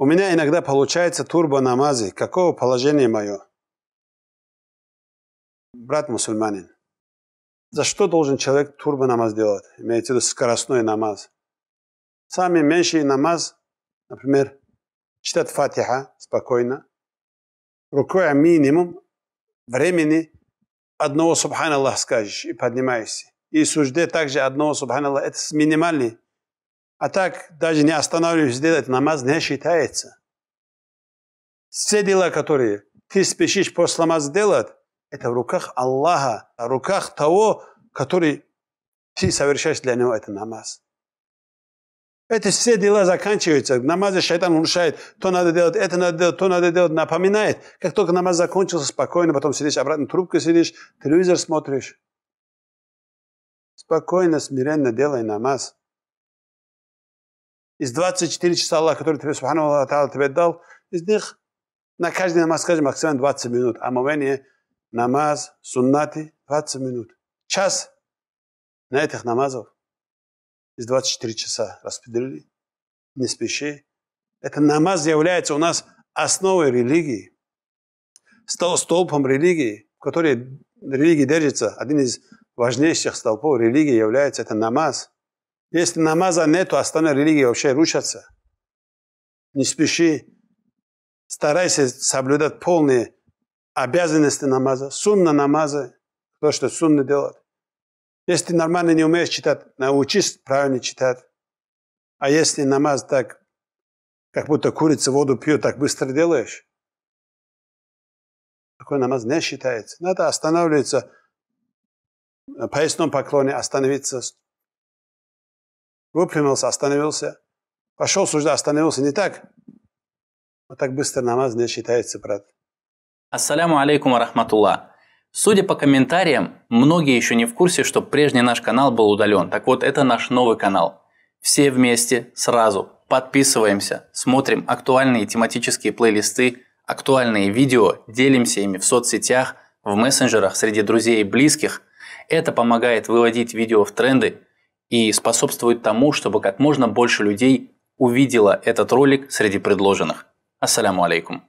У меня иногда получается турбо-намазы. Какого положения мое? Брат мусульманин, за что должен человек турбо-намаз делать? Имеется в виду скоростной намаз. Самый меньший намаз, например, читать фатиха спокойно. Рукой минимум времени одного субханаллах скажешь и поднимаешься. И сужде также одного субханаллах. Это минимальный а так, даже не останавливаюсь делать намаз, не считается. Все дела, которые ты спешишь после намаза делать, это в руках Аллаха, в руках того, который ты совершаешь для него этот намаз. Это все дела заканчиваются. Намазы шайтан внушает, то надо делать, это надо делать, то надо делать, напоминает. Как только намаз закончился, спокойно, потом сидишь обратно, трубку сидишь, телевизор смотришь. Спокойно, смиренно делай намаз из 24 часа Аллаха, которые тебе, Субхану Аллах, тебе дал, из них на каждый намаз, скажем, максимум 20 минут. А намаз, суннаты, 20 минут. Час на этих намазов из 24 часа распределили. Не спеши. Это намаз является у нас основой религии, стал столпом религии, в которой религия держится. Один из важнейших столпов религии является это намаз – если намаза нет, то остальные религии вообще рушится. Не спеши. Старайся соблюдать полные обязанности намаза, сунна намаза, то, что сунна делает. Если ты нормально не умеешь читать, научись правильно читать. А если намаз так, как будто курица воду пьет, так быстро делаешь, такой намаз не считается. Надо останавливаться, поясном поклоне остановиться, выпрямился, остановился, пошел сюда, остановился. Не так. Вот так быстро намаз не считается, брат. Ассаляму алейкум рахматулла. Судя по комментариям, многие еще не в курсе, что прежний наш канал был удален. Так вот, это наш новый канал. Все вместе, сразу. Подписываемся, смотрим актуальные тематические плейлисты, актуальные видео, делимся ими в соцсетях, в мессенджерах, среди друзей и близких. Это помогает выводить видео в тренды, и способствует тому, чтобы как можно больше людей увидела этот ролик среди предложенных. Ассаляму алейкум.